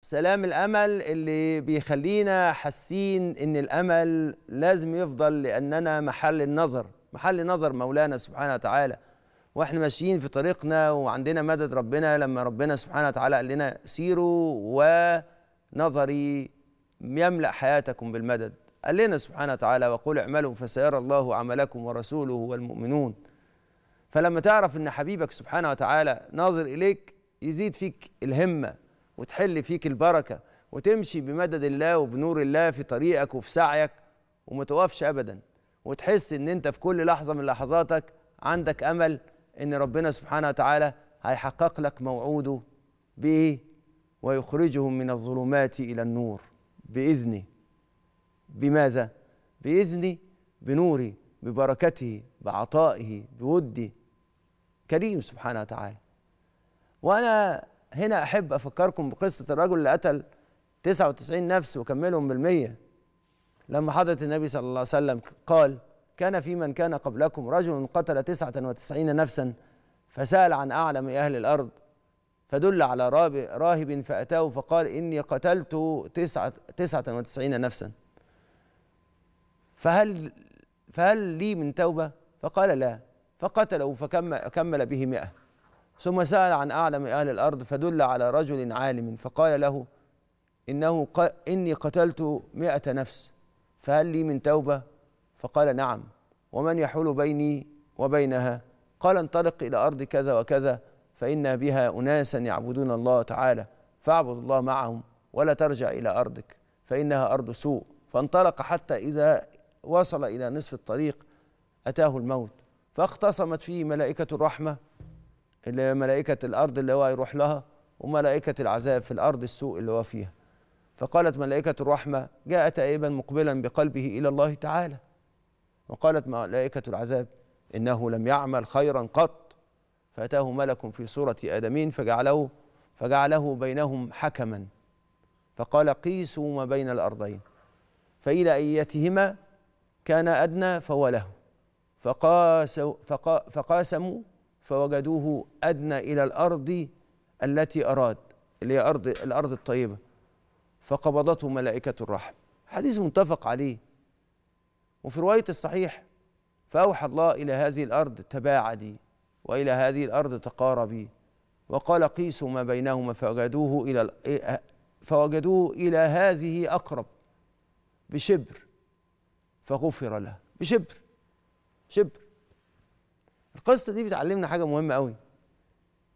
سلام الامل اللي بيخلينا حاسين ان الامل لازم يفضل لاننا محل النظر محل نظر مولانا سبحانه وتعالى واحنا ماشيين في طريقنا وعندنا مدد ربنا لما ربنا سبحانه وتعالى قال لنا سيروا ونظري يملا حياتكم بالمدد قال لنا سبحانه وتعالى وقل اعملوا فسيرى الله عملكم ورسوله والمؤمنون فلما تعرف ان حبيبك سبحانه وتعالى ناظر اليك يزيد فيك الهمه وتحل فيك البركه وتمشي بمدد الله وبنور الله في طريقك وفي سعيك وما توقفش ابدا وتحس ان انت في كل لحظه من لحظاتك عندك امل ان ربنا سبحانه وتعالى هيحقق لك موعوده بايه ويخرجهم من الظلمات الى النور باذنه بماذا باذنه بنوره ببركته بعطائه بوده كريم سبحانه وتعالى وانا هنا أحب أفكركم بقصة الرجل اللي قتل 99 نفس وكملهم بالمية لما حضرة النبي صلى الله عليه وسلم قال كان في من كان قبلكم رجل قتل 99 نفسا فسأل عن أعلم أهل الأرض فدل على راهب فأتاه فقال إني قتلت تسعة, تسعة وتسعين نفسا فهل, فهل لي من توبة؟ فقال لا فقتله فكمل به مئة ثم سأل عن أعلم أهل الأرض فدل على رجل عالم فقال له إنه ق... إني قتلت مئة نفس فهل لي من توبة؟ فقال نعم ومن يحول بيني وبينها؟ قال انطلق إلى أرض كذا وكذا فإن بها أناسا يعبدون الله تعالى فاعبد الله معهم ولا ترجع إلى أرضك فإنها أرض سوء فانطلق حتى إذا وصل إلى نصف الطريق أتاه الموت فاختصمت فيه ملائكة الرحمة اللي ملائكة الأرض اللي هو هيروح لها وملائكة العذاب في الأرض السوء اللي هو فيها فقالت ملائكة الرحمة جاء تائبا مقبلا بقلبه إلى الله تعالى وقالت ملائكة العذاب إنه لم يعمل خيرا قط فأتاه ملك في صورة آدمين فجعله فجعله بينهم حكما فقال قيسوا ما بين الأرضين فإلى أيتهما كان أدنى فهو له فقاسوا فقا فقاسموا فوجدوه أدنى إلى الأرض التي أراد اللي هي أرض الأرض الطيبة فقبضته ملائكة الرحم حديث متفق عليه وفي رواية الصحيح فأوحى الله إلى هذه الأرض تباعدي وإلى هذه الأرض تقاربي وقال قيسوا ما بينهما فوجدوه إلى إيه، فوجدوه إلى هذه أقرب بشبر فغفر له بشبر شبر القصه دي بتعلمنا حاجه مهمه قوي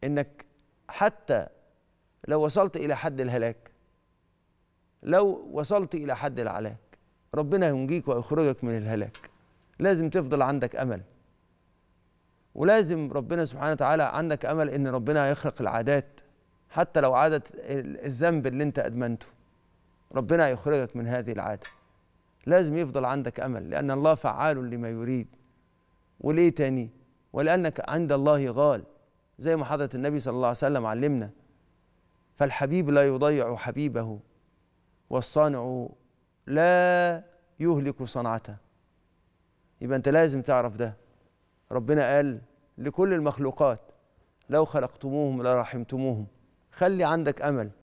انك حتى لو وصلت الى حد الهلاك لو وصلت الى حد العلاج ربنا ينجيك ويخرجك من الهلاك لازم تفضل عندك امل ولازم ربنا سبحانه وتعالى عندك امل ان ربنا يخلق العادات حتى لو عاده الذنب اللي انت ادمنته ربنا يخرجك من هذه العاده لازم يفضل عندك امل لان الله فعال لما يريد وليه تاني ولأنك عند الله غال زي ما حضرة النبي صلى الله عليه وسلم علمنا فالحبيب لا يضيع حبيبه والصانع لا يهلك صنعته يبقى أنت لازم تعرف ده ربنا قال لكل المخلوقات لو خلقتموهم لرحمتموهم خلي عندك أمل